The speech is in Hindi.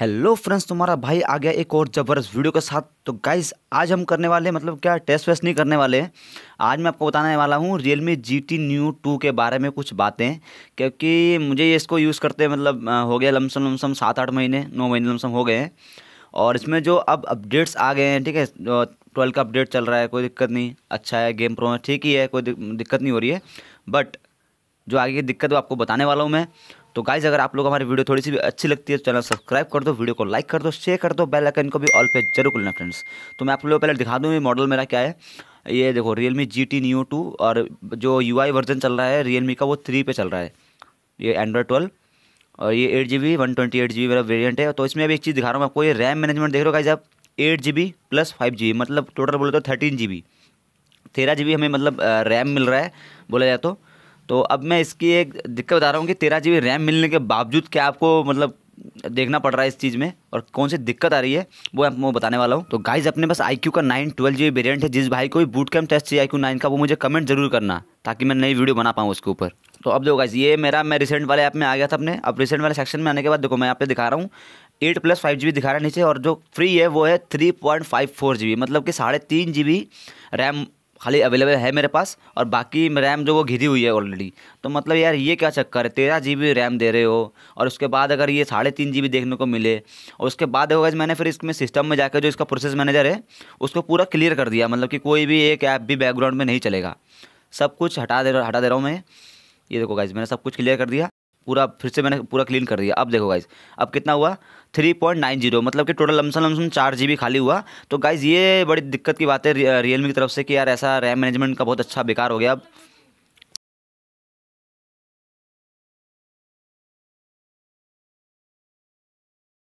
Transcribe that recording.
हेलो फ्रेंड्स तुम्हारा भाई आ गया एक और ज़बरदस्त वीडियो के साथ तो गाइस आज हम करने वाले मतलब क्या टेस्ट वेस्ट नहीं करने वाले हैं आज मैं आपको बताने वाला हूँ Realme G T Neo two के बारे में कुछ बातें क्योंकि मुझे इसको यूज़ करते मतलब हो गया लमसम लमसम सात आठ महीने नौ महीने लमसम हो गए हैं और इसमें जो अब अपडेट्स आ गए हैं ठीक है ट्वेल्व का अपडेट चल रहा है कोई दिक्कत नहीं अच्छा है गेम प्रो ठीक ही है कोई दिक्कत नहीं हो रही है बट जो आगे की दिक्कत वो आपको बताने वाला हूँ मैं तो गाइज अगर आप लोग हमारी वीडियो थोड़ी सी भी अच्छी लगती है तो चैनल सब्सक्राइब कर दो वीडियो को लाइक कर दो शेयर कर दो बेल आइकन को भी ऑल पे जरूर खुलना फ्रेंड्स तो मैं आप लोगों को पहले दिखा दूँ ये मॉडल मेरा क्या है ये देखो Realme G T Neo two और जो यू आई वर्जन चल रहा है रियल मी का वो थ्री पे चल रहा है ये एंड्रॉयड ट्वेल्व और ये eight G B one twenty eight G B मेरा वेरियंट है तो इसमें अभी एक चीज़ दिखा रहा हूँ आपको ये रैम मैनेजमेंट देख रहे हो गाइज आप eight G B plus five G B मतलब टोटल बोले तो थर्टीन जी बी तेरह जी बी हमें मतलब रैम मिल रहा है बोला जाए तो तो अब मैं इसकी एक दिक्कत बता रहा हूँ कि तेरह जी रैम मिलने के बावजूद क्या आपको मतलब देखना पड़ रहा है इस चीज़ में और कौन सी दिक्कत आ रही है वो मैं बताने वाला हूँ तो गाइज अपने पास आई का नाइन ट्वेल्व जी वेरियंट है जिस भाई को भी बूट कैम टेस्ट चाहिए आई क्यू नाइन का वो मुझे कमेंट जरूर करना ताकि मैं नई वीडियो बना पाऊँ उसके ऊपर तो अब देखो गाइज ये मेरा मैं रिसेंट वाले ऐप में आ गया था अपने अब रिसेंट वाले सेक्शन में आने के बाद देखो मैं आप दिखा रहा हूँ एट प्लस फाइव जी दिखा रहा है नीचे और जो फ्री है वो है three point five four G मतलब कि साढ़े तीन जी बी रैम खाली अवेलेबल है मेरे पास और बाकी रैम जो वो घिरी हुई है ऑलरेडी तो मतलब यार ये क्या चक्कर है तेरह जी बी रैम दे रहे हो और उसके बाद अगर ये साढ़े तीन जी बी देखने को मिले और उसके बाद होगा मैंने फिर इसमें सिस्टम में जाकर जो इसका प्रोसेस मैनेजर है उसको पूरा क्लियर कर दिया मतलब कि कोई भी एक ऐप भी बैकग्राउंड में नहीं चलेगा सब कुछ हटा दे हटा दे रहा हूँ मैं ये देखो गाइज मैंने सब कुछ क्लियर कर दिया पूरा फिर से मैंने पूरा क्लीन कर दिया अब देखो गाइज़ अब कितना हुआ थ्री पॉइंट नाइन जीरो मतलब कि टोटल लमसम लमसम चार जी बी खाली हुआ तो गाइज़ ये बड़ी दिक्कत की बात है रियलमी की तरफ से कि यार ऐसा रैम मैनेजमेंट का बहुत अच्छा बेकार हो गया अब